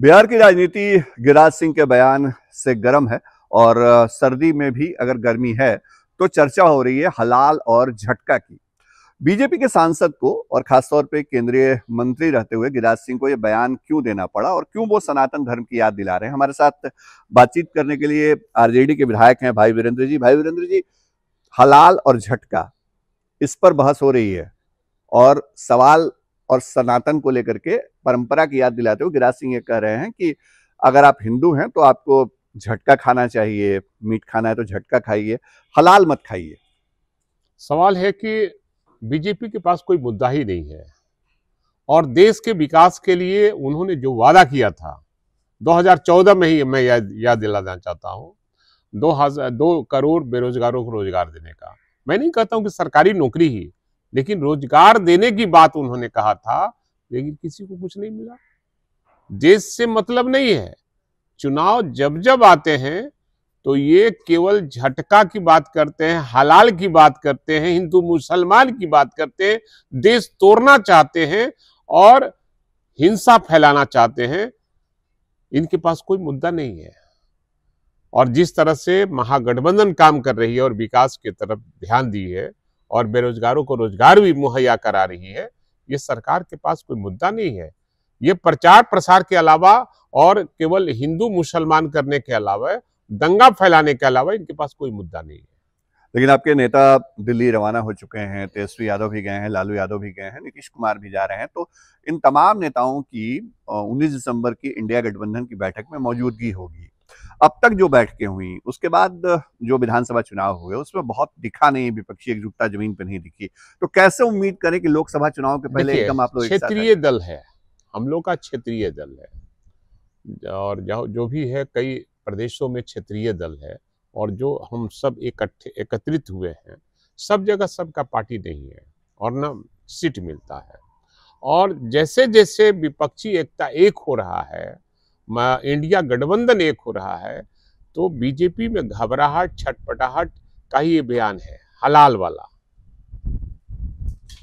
बिहार की राजनीति गिरिराज सिंह के बयान से गर्म है और सर्दी में भी अगर गर्मी है तो चर्चा हो रही है हलाल और झटका की बीजेपी के सांसद को और खासतौर पे केंद्रीय मंत्री रहते हुए गिरिराज सिंह को यह बयान क्यों देना पड़ा और क्यों वो सनातन धर्म की याद दिला रहे हैं हमारे साथ बातचीत करने के लिए आरजेडी के विधायक हैं भाई वीरेंद्र जी भाई वीरेंद्र जी हलाल और झटका इस पर बहस हो रही है और सवाल और सनातन को लेकर के परंपरा की याद दिलाते हुए गिराज सिंह ये कह रहे हैं कि अगर आप हिंदू हैं तो आपको झटका खाना चाहिए मीट खाना है तो झटका खाइए हलाल मत खाइए सवाल है कि बीजेपी के पास कोई मुद्दा ही नहीं है और देश के विकास के लिए उन्होंने जो वादा किया था 2014 में ही मैं याद याद दिलाना चाहता हूँ दो हजार दो करोड़ बेरोजगारों को रोजगार देने का मैं नहीं कहता हूँ कि सरकारी नौकरी ही लेकिन रोजगार देने की बात उन्होंने कहा था लेकिन किसी को कुछ नहीं मिला देश से मतलब नहीं है चुनाव जब जब आते हैं तो ये केवल झटका की बात करते हैं हलाल की बात करते हैं हिंदू मुसलमान की बात करते हैं देश तोड़ना चाहते हैं और हिंसा फैलाना चाहते हैं इनके पास कोई मुद्दा नहीं है और जिस तरह से महागठबंधन काम कर रही है और विकास की तरफ ध्यान दी है और बेरोजगारों को रोजगार भी मुहैया करा रही है ये सरकार के पास कोई मुद्दा नहीं है ये प्रचार प्रसार के अलावा और केवल हिंदू मुसलमान करने के अलावा दंगा फैलाने के अलावा इनके पास कोई मुद्दा नहीं है लेकिन आपके नेता दिल्ली रवाना हो चुके हैं तेजस्वी यादव भी गए हैं लालू यादव भी गए हैं नीतीश कुमार भी जा रहे हैं तो इन तमाम नेताओं की 19 दिसंबर की इंडिया गठबंधन की बैठक में मौजूदगी होगी अब तक जो बैठकें हुई उसके बाद जो विधानसभा चुनाव हुए उसमें बहुत दिखा नहीं विपक्षी एकजुटता जमीन पर नहीं दिखी तो कैसे उम्मीद करें कि लोकसभा चुनाव के पहले एकदम आप लोग क्षेत्रीय दल है हम लोग का क्षेत्रीय दल है और जो भी है कई प्रदेशों में क्षेत्रीय दल है और जो हम सब इकट्ठे एकत्रित हुए हैं सब जगह सबका पार्टी नहीं है और न सीट मिलता है और जैसे जैसे विपक्षी एकता एक हो रहा है इंडिया गठबंधन एक हो रहा है तो बीजेपी में घबराहट छटपटाहट का ही बयान है हलाल वाला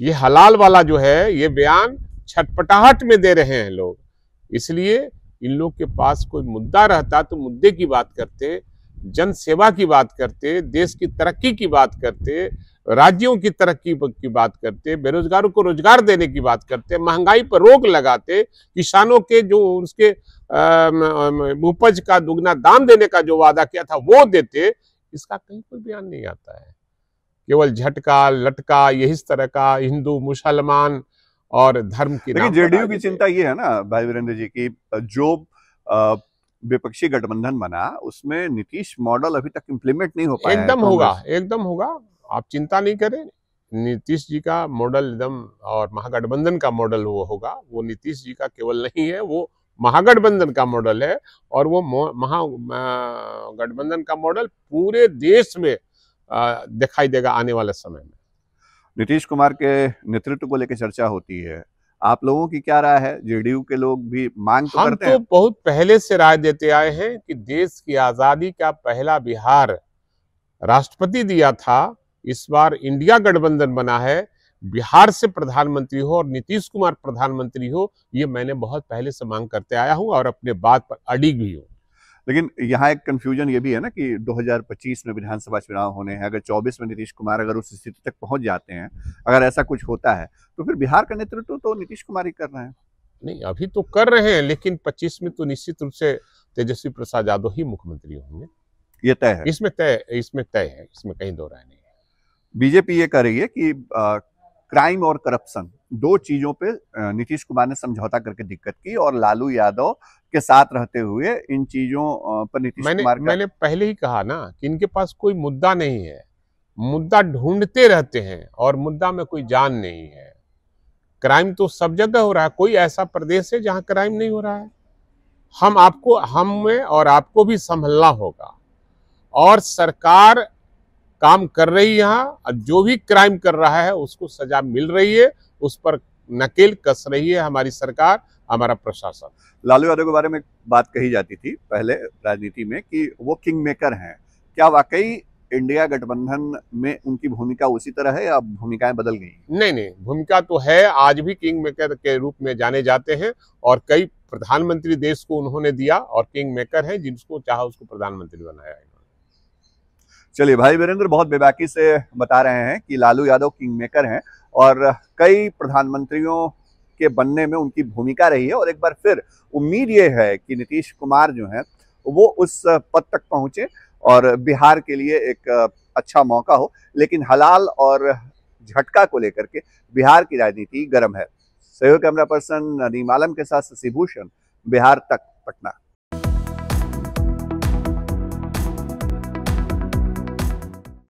ये हलाल वाला जो है ये बयान छटपटाहट में दे रहे हैं लोग इसलिए इन लोग के पास कोई मुद्दा रहता तो मुद्दे की बात करते जन सेवा की बात करते देश की तरक्की की बात करते राज्यों की तरक्की की बात करते बेरोजगारों को रोजगार देने की बात करते महंगाई पर रोक लगाते किसानों के जो उसके उपज का दुगना दाम देने का जो वादा किया था वो देते इसका कहीं कोई बयान नहीं आता है केवल झटका लटका यही तरह का हिंदू मुसलमान और धर्म की जेडीयू की चिंता ये है ना भाई वीरेंद्र जी की जो आ, विपक्षी गठबंधन बना उसमें नीतीश मॉडल अभी तक इम्प्लीमेंट नहीं हो पाया एकदम होगा एकदम होगा आप चिंता नहीं करें नीतीश जी का मॉडल एकदम और महागठबंधन का मॉडल वो होगा वो नीतीश जी का केवल नहीं है वो महागठबंधन का मॉडल है और वो महा गठबंधन का मॉडल पूरे देश में दिखाई देगा आने वाले समय में नीतीश कुमार के नेतृत्व को लेकर चर्चा होती है आप लोगों की क्या राय है जेडीयू के लोग भी मांग तो करते तो हैं बहुत पहले से राय देते आए हैं कि देश की आजादी का पहला बिहार राष्ट्रपति दिया था इस बार इंडिया गठबंधन बना है बिहार से प्रधानमंत्री हो और नीतीश कुमार प्रधानमंत्री हो ये मैंने बहुत पहले से मांग करते आया हूँ और अपने बात पर अडिग भी हूँ लेकिन यहाँ एक कंफ्यूजन ये भी है ना कि 2025 में विधानसभा चुनाव होने हैं अगर 24 में नीतीश कुमार अगर उस स्थिति तक पहुंच जाते हैं अगर ऐसा कुछ होता है तो फिर बिहार का नेतृत्व तो, तो नीतीश कुमार ही कर रहे हैं नहीं अभी तो कर रहे हैं लेकिन 25 में तो निश्चित रूप से तेजस्वी प्रसाद यादव ही मुख्यमंत्री होंगे ये तय है इसमें तय इसमें तय है इसमें कहीं दो राय नहीं है बीजेपी ये कह रही है कि क्राइम और करप्शन दो चीजों पे नीतीश कुमार ने समझौता करके दिक्कत की और लालू यादव के साथ रहते हुए इन चीजों पर नीतीश मैंने, कुमार मैंने पहले ही कहा ना कि इनके पास कोई मुद्दा नहीं है मुद्दा ढूंढते रहते हैं और मुद्दा में कोई जान नहीं है क्राइम तो सब जगह हो रहा है कोई ऐसा प्रदेश है जहां क्राइम नहीं हो रहा है हम आपको हम में और आपको भी संभलना होगा और सरकार काम कर रही यहाँ और जो भी क्राइम कर रहा है उसको सजा मिल रही है उस पर नकेल कस रही है हमारी सरकार हमारा प्रशासन लालू यादव के बारे में बात कही जाती थी पहले राजनीति में कि वो किंग मेकर हैं क्या वाकई इंडिया गठबंधन में उनकी भूमिका उसी तरह है या भूमिकाएं बदल गई नहीं नहीं भूमिका तो है आज भी किंग मेकर के रूप में जाने जाते हैं और कई प्रधानमंत्री देश को उन्होंने दिया और किंग मेकर है जिनको चाहे उसको प्रधानमंत्री बनाया चलिए भाई वीरेंद्र बहुत बेबाकी से बता रहे हैं कि लालू यादव किंग मेकर हैं और कई प्रधानमंत्रियों के बनने में उनकी भूमिका रही है और एक बार फिर उम्मीद ये है कि नीतीश कुमार जो हैं वो उस पद तक पहुंचे और बिहार के लिए एक अच्छा मौका हो लेकिन हलाल और झटका को लेकर के बिहार की राजनीति गर्म है सहयोग कैमरा पर्सन नदीम आलम के साथ शशिभूषण बिहार तक पटना